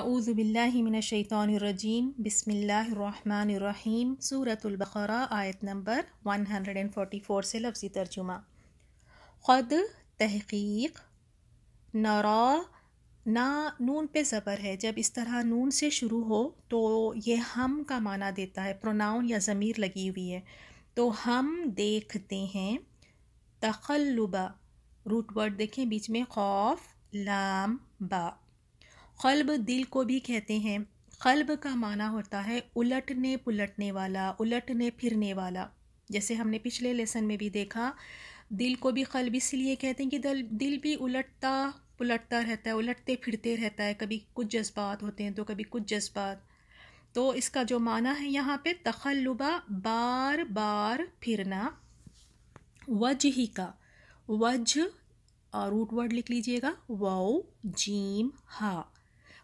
अऊज़बिल्लिमिनशैतरजीम बसमीम सूरतुल्बरा आयत नंबर 144 से लफ्ज़ी तर्जुमा ख़ुद तहकीक नरा ना नून पे ज़बर है जब इस तरह नून से शुरू हो तो ये हम का माना देता है प्रोनाउन या ज़मीर लगी हुई है तो हम देखते हैं तखल्लुबा रूट वर्ड देखें बीच में खौफ लाम बा कल्ब दिल को भी कहते हैं कल्ब का माना होता है उलटने पुलटने वाला उलटने फिरने वाला जैसे हमने पिछले लेसन में भी देखा दिल को भी कल्ब इसलिए कहते हैं कि दिल दिल भी उलटता पुलटता रहता है उलटते फिरते रहता है कभी कुछ जज्बात होते हैं तो कभी कुछ जज्बात तो इसका जो माना है यहाँ पे तखल्लुबा बार बार फिरना ही का वज और रूट वर्ड लिख लीजिएगा वाओ जीम हा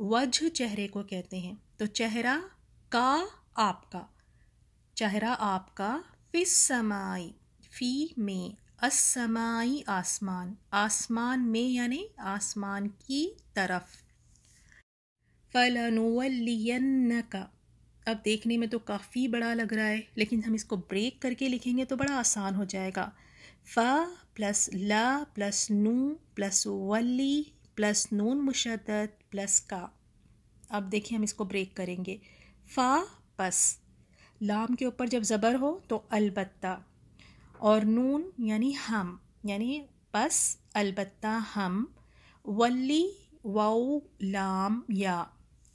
वज चेहरे को कहते हैं तो चेहरा का आपका चेहरा आपका फिस समाई फी में असमाई आसमान आसमान में यानी आसमान की तरफ फलनोवलियन का अब देखने में तो काफ़ी बड़ा लग रहा है लेकिन हम इसको ब्रेक करके लिखेंगे तो बड़ा आसान हो जाएगा फ़ प्लस ला प्लस नू प्लस वली प्लस नून मुशद प्लस का अब देखिए हम इसको ब्रेक करेंगे फा पस लाम के ऊपर जब ज़बर हो तो अलबत्ता और नून यानी हम यानी पस अलबत्ता हम वली वाऊ लाम या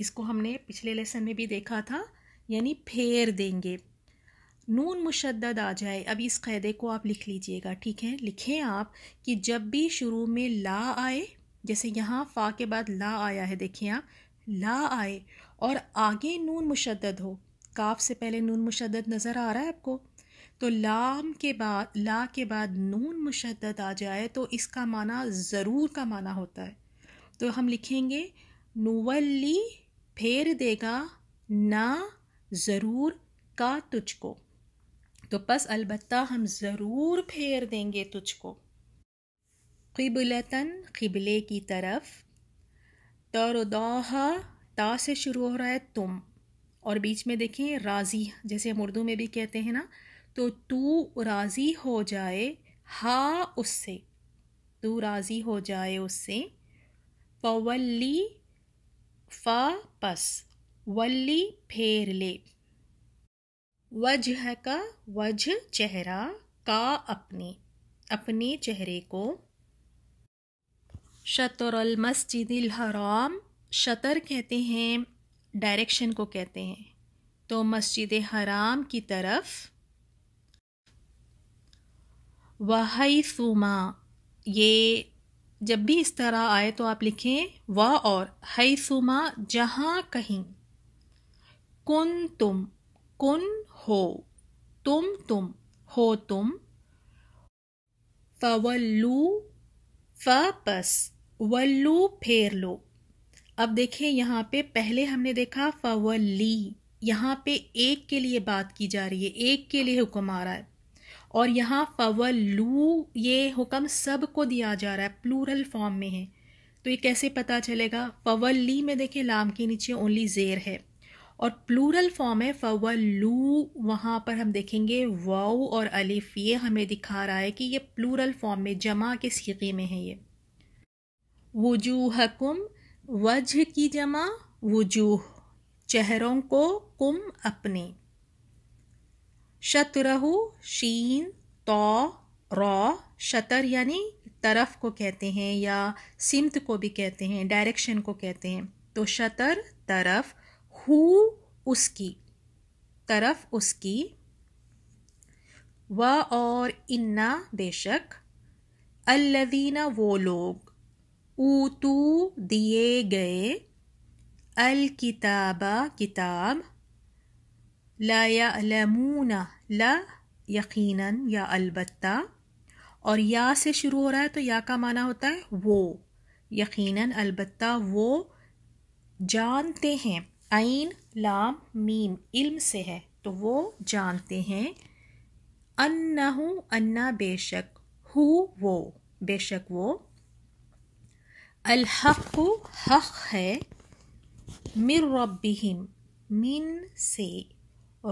इसको हमने पिछले लेसन में भी देखा था यानी फेर देंगे नून मुशद्दद आ जाए अब इस क़ायदे को आप लिख लीजिएगा ठीक है लिखें आप कि जब भी शुरू में ला आए जैसे यहाँ फ़ा के बाद ला आया है देखिए यहाँ ला आए और आगे नून मुशद हो काफ से पहले नून मुशद नज़र आ रहा है आपको तो लाम के बाद ला के बाद नून मुशद आ जाए तो इसका माना ज़रूर का माना होता है तो हम लिखेंगे नूवली फेर देगा ना ज़रूर का तुझको तो बस अलबत्ता हम ज़रूर फेर देंगे तुझको क़िबलतन क़िबले की तरफ तरदाहा ता से शुरू हो रहा है तुम और बीच में देखें राज़ी जैसे हम उर्दू में भी कहते हैं ना तो तू राज़ी हो जाए हा उससे तू राज़ी हो जाए उससे पवल्ली फ़ा पस वल्ली फेर ले वजह का वजह चेहरा का अपने अपने चेहरे को शतर मस्जिद हराम शतर कहते हैं डायरेक्शन को कहते हैं तो मस्जिद हराम की तरफ वाहई सुमा ये जब भी इस तरह आए तो आप लिखें व और हई सुमा जहाँ कहीं कुन तुम कुन हो तुम तुम हो तुम फवल्लू फ पस वल्लू फेर लो अब देखें यहाँ पे पहले हमने देखा फवली यहाँ पे एक के लिए बात की जा रही है एक के लिए हुक्म आ रहा है और यहाँ फवलू ये हुक्म सब को दिया जा रहा है प्लूरल फॉर्म में है तो ये कैसे पता चलेगा फवली में देखें लाम के नीचे ओनली जेर है और प्लूरल फॉर्म है फवलू वहाँ पर हम देखेंगे वाऊ और अलिफ ये हमें दिखा रहा है कि ये प्लूरल फॉर्म में जमा के सीखे में है ये कुम वजह की जमा वजूह चेहरों को कुम अपने शतरहु शीन तो रॉ शतर यानी तरफ को कहते हैं या सिमत को भी कहते हैं डायरेक्शन को कहते हैं तो शतर तरफ हु उसकी तरफ उसकी व और इन्ना बेशक अल्लवीना वो लोग ऊतू दिए गए अल किताबा किताब लमूना ल ला यकीनन या अलबत्ता और या से शुरू हो रहा है तो या का माना होता है वो यकीनन अलबत्ता वो जानते हैं आइन लाम मीम इल्म से है तो वो जानते हैं अन्ना अन्ना बेशक हु वो बेशक वो अलहक़ हक़ है मिर रबिम मिन से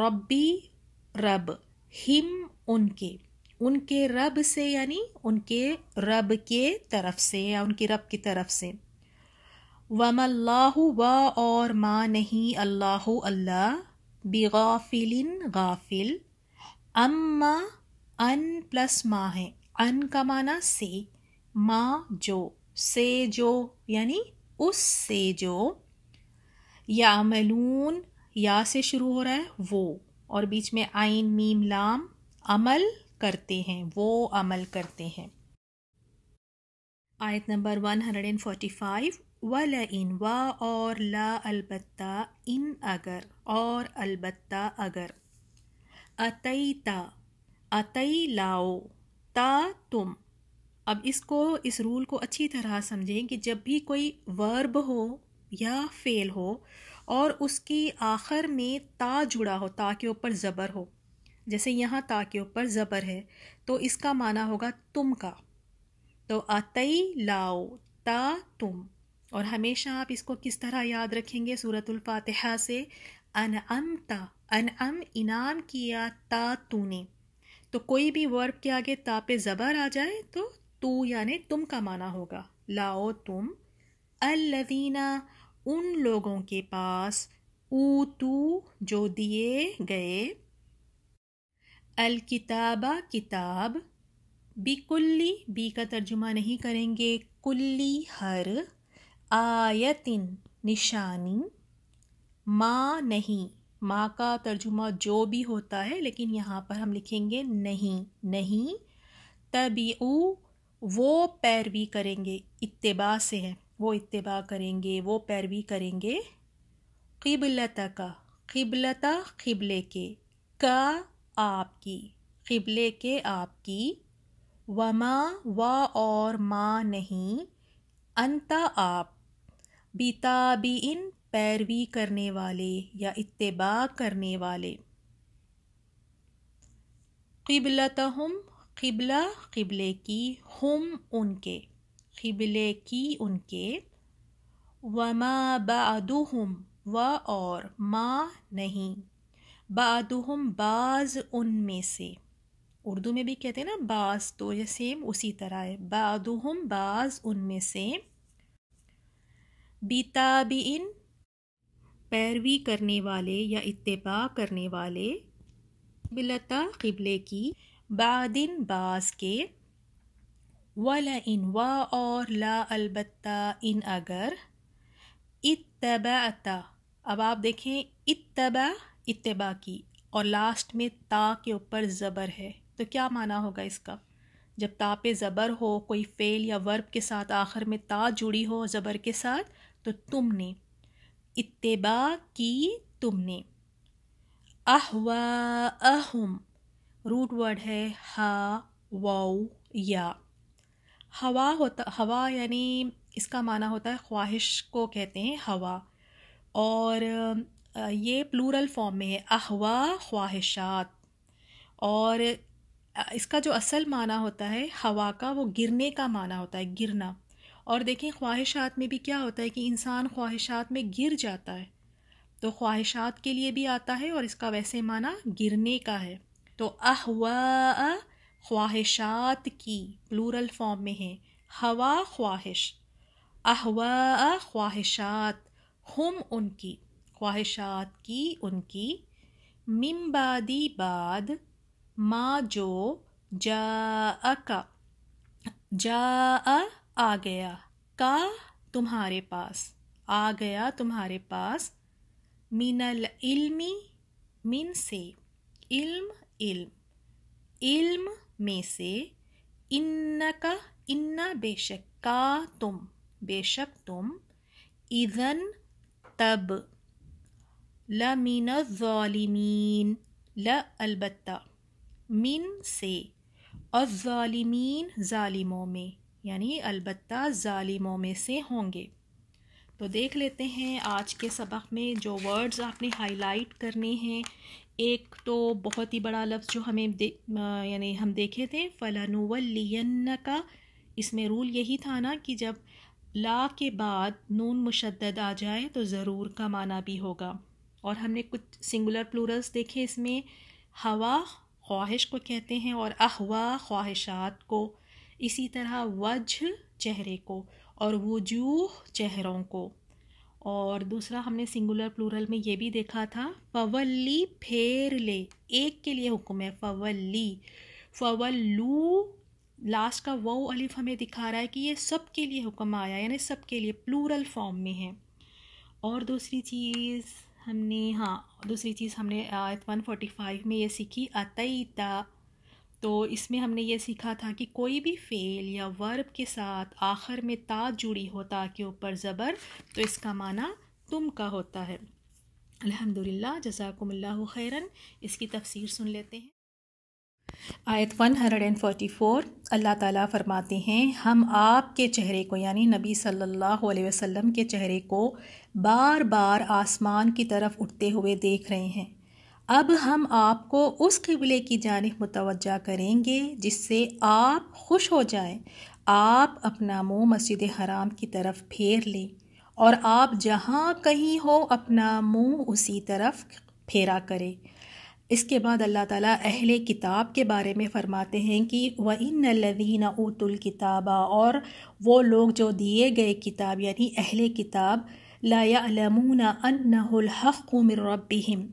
रब्बी रब हिम उनके उनके रब से यानी उनके रब के तरफ से या उनके रब की तरफ से वमल्लाहु व और माँ नहीं अल्लाह अल्लाह बेगाफिलिन गाफिल अम्मा अन प्लस माँ है अन का माना से माँ जो से जो यानी उस से जो या मलून या से शुरू हो रहा है वो और बीच में आइन मीम लाम अमल करते हैं वो अमल करते हैं आयत नंबर वन हंड्रेड 145 वल इन व और ला अलबत्ता इन अगर और अलबत्ता अगर अतई ता अतई लाओ ता तुम अब इसको इस रूल को अच्छी तरह समझें कि जब भी कोई वर्ब हो या फेल हो और उसकी आखिर में ता जुड़ा हो ता के ऊपर ज़बर हो जैसे यहाँ ता के ऊपर ज़बर है तो इसका माना होगा तुम का तो अतई लाओ ता तुम और हमेशा आप इसको किस तरह याद रखेंगे सूरतुल्फातहा से अन अम ता अन अम इनाम किया ता तूने तो कोई भी वर्ब के आगे ता पे ज़बर आ जाए तो तू यानि तुम का माना होगा लाओ तुम अल्लवीना उन लोगों के पास तू जो दिए गए अलकिताबा किताब बिकुल्ली बी का तर्जुमा नहीं करेंगे कुल्ली हर आयतिन निशानी माँ नहीं माँ का तर्जुमा जो भी होता है लेकिन यहाँ पर हम लिखेंगे नहीं नहीं ऊ वो पैरवी करेंगे इतबा से है वो इतबा करेंगे वो पैरवी करेंगे किबलता का किबलता किबले के का आपकी किबले के आपकी वमा व और माँ नहीं अंता आप बीता भी इन पैरवी करने वाले या इतबा करने वाले हम क़िबला क़िबले की हम उनके क़िबले की उनके व मा बादुहम व और माँ नहीं बादुहम बाज़ उनमें से उर्दू में भी कहते हैं ना बाज़ तो ये सेम उसी तरह है बादुहम बाज़ उनमें से बीताबीन पैरवी करने वाले या इत्तेबा करने वाले बिलता क़िबले की बादिन बास के वला इन वा और ला अलबत्ता इन अगर इतबाता अब आप देखें इतबा इतबा की और लास्ट में ता के ऊपर ज़बर है तो क्या माना होगा इसका जब ता पे ज़बर हो कोई फ़ेल या वर्ब के साथ आखिर में ता जुड़ी हो ज़बर के साथ तो तुमने इतबा की तुमने अहवा अहम रूट वर्ड है हा वाऊ या हवा होता हवा यानी इसका माना होता है ख्वाहिश को कहते हैं हवा और ये प्लूरल फॉर्म में है अहवा ख्वाहिशात और इसका जो असल माना होता है हवा का वो गिरने का माना होता है गिरना और देखें ख्वाहिशात में भी क्या होता है कि इंसान ख्वाहिशात में गिर जाता है तो ख्वाहिशात के लिए भी आता है और इसका वैसे माना गिरने का है तो अहवा ख्वाहिशात की प्लूरल फॉर्म में है हवा ख्वाहिश अहवा ख्वाहिशात हम उनकी ख्वाहिशात की उनकी मिम्बादी बाद माँ जो जा का जा आ गया का तुम्हारे पास आ गया तुम्हारे पास मिनल इल्मी मिन से इल्म इल्म इल्म में से इन्न का इन्ना बेशक का तुम बेशक तुम इज़न तब ल मीन ल अलबत्ता मिन से और जालिमीन जालिमों में यानी अलबत्ता जालिमों में से होंगे तो देख लेते हैं आज के सबक में जो वर्ड्स आपने हाईलाइट करने हैं एक तो बहुत ही बड़ा लफ्ज़ जो हमें दे यानी हम देखे थे फ़लानवलियन का इसमें रूल यही था ना कि जब ला के बाद नून मुशद आ जाए तो ज़रूर का माना भी होगा और हमने कुछ सिंगुलर प्लूरल्स देखे इसमें हवा ख्वाहिश को कहते हैं और अहवा ख्वाहिशात को इसी तरह वजह चेहरे को और वजूह चेहरों को और दूसरा हमने सिंगुलर प्लूरल में ये भी देखा था फवल्ली फेर ले एक के लिए हुक्म है फवल्ली फवल्लू लास्ट का वो अलिफ हमें दिखा रहा है कि ये सब के लिए हुक्म आया यानी सब के लिए प्लूरल फॉर्म में है और दूसरी चीज़ हमने हाँ दूसरी चीज़ हमने आयत वन फोर्टी फाइव में ये सीखी अतईता तो इसमें हमने ये सीखा था कि कोई भी फ़ेल या वर्ब के साथ आखिर में ता जुड़ी हो ता के ऊपर ज़बर तो इसका माना तुम का होता है अल्हम्दुलिल्लाह जजाकुमल्ला खैरन इसकी तफसीर सुन लेते हैं आयत 144 अल्लाह ताला फरमाते हैं हम आपके चेहरे को यानी नबी सल्लल्लाहु अलैहि वसल्लम के चेहरे को बार बार आसमान की तरफ उठते हुए देख रहे हैं अब हम आपको उस किबले की जानब मुतवजा करेंगे जिससे आप खुश हो जाएं आप अपना मुंह मस्जिद हराम की तरफ फेर लें और आप जहाँ कहीं हो अपना मुंह उसी तरफ फेरा करें इसके बाद अल्लाह ताला अहले किताब के बारे में फ़रमाते हैं कि व इन लवीन उतुल किताबा और वो लोग जो दिए गए किताब यानी अहले किताब लायामून अनहक़ मिरबीम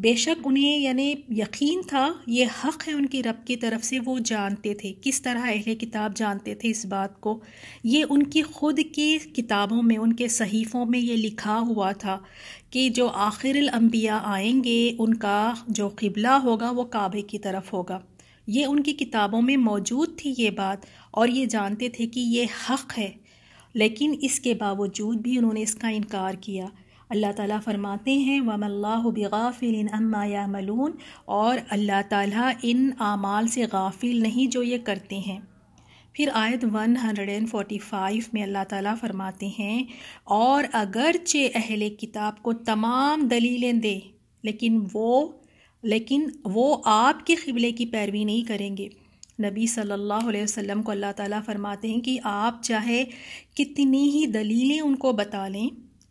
बेशक उन्हें यानी यकीन था ये हक़ है उनकी रब की तरफ से वो जानते थे किस तरह अहल किताब जानते थे इस बात को ये उनकी ख़ुद की किताबों में उनके सहीफ़ों में ये लिखा हुआ था कि जो आखिर अम्बिया आएंगे उनका जो किबला होगा वो काबे की तरफ होगा ये उनकी किताबों में मौजूद थी ये बात और ये जानते थे कि ये हक़ है लेकिन इसके बावजूद भी उन्होंने इसका इनकार किया अल्लाह ताला फरमाते हैं वमल्लाह बगाफिल अम्मा यामलून और अल्लाह ताला इन आमाल से गाफिल नहीं जो ये करते हैं फिर आयत 145 में अल्लाह ताला फरमाते हैं और अगरचे अहले किताब को तमाम दलीलें दे लेकिन वो लेकिन वो आपके क़िबले की पैरवी नहीं करेंगे नबी सल्लल्लाहु अलैहि वसल्लम को अल्लाह ताला फरमाते हैं कि आप चाहे कितनी ही दलीलें उनको बता लें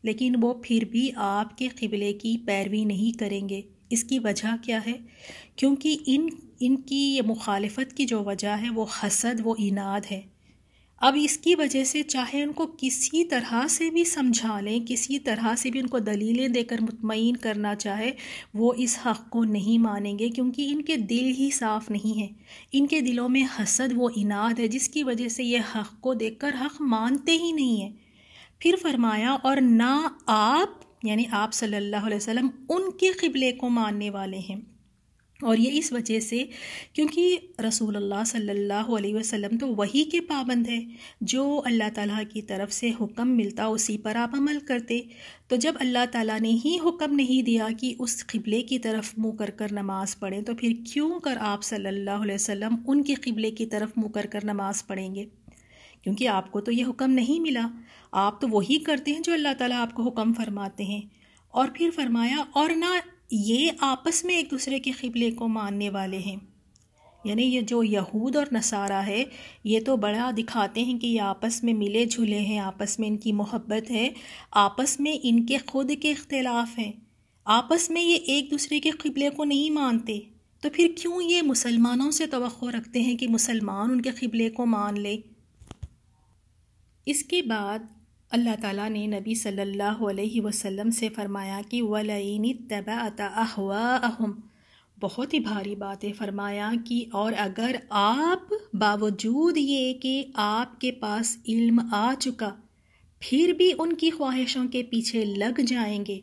लेकिन वो फिर भी आपके किबले की पैरवी नहीं करेंगे इसकी वजह क्या है क्योंकि इन इनकी ये मुखालफत की जो वजह है वो हसद वो इनाद है अब इसकी वजह से चाहे उनको किसी तरह से भी समझा लें किसी तरह से भी उनको दलीलें देकर मुतमिन करना चाहे वो इस हक़ को नहीं मानेंगे क्योंकि इनके दिल ही साफ़ नहीं है इनके दिलों में हसद वो इनाद है जिसकी वजह से ये हक़ को देखकर हक़ मानते ही नहीं हैं फिर फरमाया और ना आप यानी आप सल्लल्लाहु अलैहि वसल्लम उनके क़िबले को मानने वाले हैं और ये इस वजह से क्योंकि रसूल अल्लाह सल्लल्लाहु अलैहि वसल्लम तो वही के पाबंद है जो अल्लाह ताला की तरफ से हुक्म मिलता उसी पर आप अमल करते तो जब अल्लाह ताला ने ही हुक्म नहीं दिया कि उस क़िबले की तरफ मुँह कर कर नमाज़ पढ़ें तो फिर क्यों कर आप सल्लल्लाहु अलैहि वसल्लम उनके क़िबले की तरफ मुँह कर कर नमाज़ पढ़ेंगे क्योंकि आपको तो ये हुक्म नहीं मिला आप तो वही करते हैं जो अल्लाह ताला आपको हुक्म फरमाते हैं और फिर फरमाया और ना ये आपस में एक दूसरे के क़िबले को मानने वाले हैं यानी ये जो यहूद और नसारा है ये तो बड़ा दिखाते हैं कि ये आपस में मिले जुले हैं आपस में इनकी मोहब्बत है आपस में इनके खुद के अख्तिलाफ़ हैं आपस में ये एक दूसरे के क़िबले को नहीं मानते तो फिर क्यों ये मुसलमानों से तो रखते हैं कि मुसलमान उनके क़िबले को मान ले इसके बाद अल्लाह ताला ने नबी सल्लल्लाहु अलैहि वसल्लम से फ़रमाया कि वलैनी तबा अहवा अहम बहुत ही भारी बात है फ़रमाया कि और अगर आप बावजूद ये कि आपके पास इल्म आ चुका फिर भी उनकी ख्वाहिशों के पीछे लग जाएंगे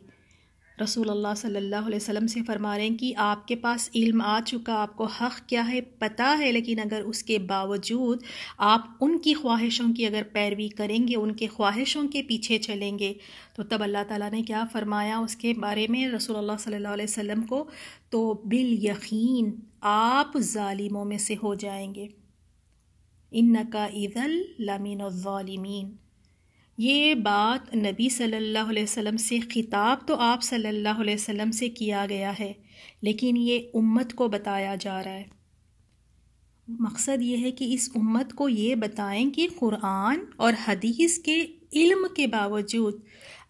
रसूल अल्लाह सल्लल्लाहु अलैहि वसल्लम से फरमा रहे हैं कि आपके पास इल्म आ चुका आपको हक़ क्या है पता है लेकिन अगर उसके बावजूद आप उनकी ख्वाहिशों की अगर पैरवी करेंगे उनके ख्वाहिशों के पीछे चलेंगे तो तब अल्लाह ताला ने क्या फ़रमाया उसके बारे में रसूल अल्लाह सल्लल्लाहु अलैहि वसल्लम को तो बिल यकीन आप ालिमों में से हो जाएंगे इन नका ईदल लमीन ये बात नबी सल्लल्लाहु अलैहि वसल्लम से ख़िताब तो आप सल्लल्लाहु अलैहि वसल्लम से किया गया है लेकिन ये उम्मत को बताया जा रहा है मकसद ये है कि इस उम्मत को ये बताएं कि कुरान और हदीस के इल्म के बावजूद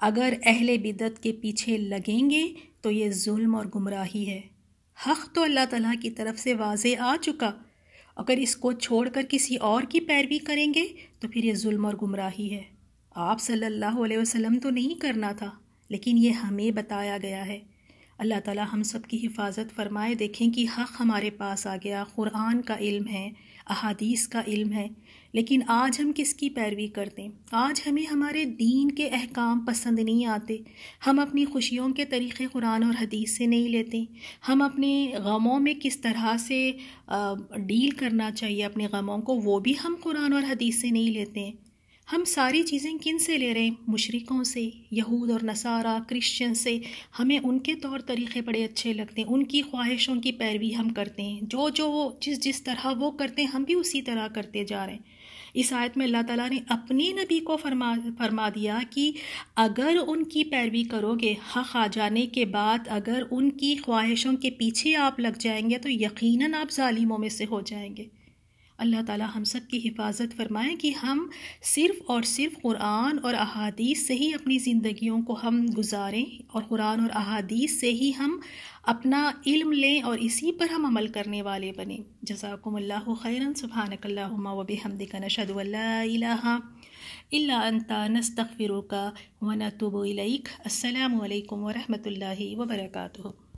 अगर अहल बिदत के पीछे लगेंगे तो ये जुल्म और गुमराही है हक़ तो अल्लाह ताला की तरफ से वाज आ चुका अगर इसको छोड़कर किसी और की पैरवी करेंगे तो फिर ये जुल्म और गुमराही है आप सल्लल्लाहु अलैहि वसल्लम तो नहीं करना था लेकिन ये हमें बताया गया है अल्लाह ताला हम सब की हिफाजत फरमाए देखें कि हक़ हमारे पास आ गया क़ुरान का इल्म है अहादीस का इल्म है लेकिन आज हम किसकी पैरवी करते हैं आज हमें हमारे दीन के अहकाम पसंद नहीं आते हम अपनी खुशियों के तरीक़े कुरान और हदीस से नहीं लेते हम अपने गमों में किस तरह से डील करना चाहिए अपने गमों को वो भी हम कुरान और हदीस से नहीं लेते हैं हम सारी चीज़ें किन से ले रहे हैं मुशरकों से यहूद और नसारा क्रिश्चियन से हमें उनके तौर तरीक़े बड़े अच्छे लगते हैं उनकी ख्वाहिशों की पैरवी हम करते हैं जो जो वो जिस जिस तरह वो करते हैं हम भी उसी तरह करते जा रहे हैं इस आयत में अल्लाह ताला ने अपने नबी को फरमा फरमा दिया कि अगर उनकी पैरवी करोगे हक आ जाने के बाद अगर उनकी ख्वाहिशों के पीछे आप लग जाएंगे तो यकीनन आप जालिमों में से हो जाएंगे अल्लाह ताला हम सब की हिफाजत फ़रमाएँ कि हम सिर्फ़ और सिर्फ कुरान और अहादीस से ही अपनी ज़िंदगियों को हम गुजारें और कुरान और अहादीस से ही हम अपना इल्म लें और इसी पर हम अमल करने वाले बने जजाकुमल्ला खैरन सुबहानकल्ला वबहमदिक नशदल्ला इल्ला अंता नस्तफ़िर का वनतुब अल्लाम वरहमल वर्का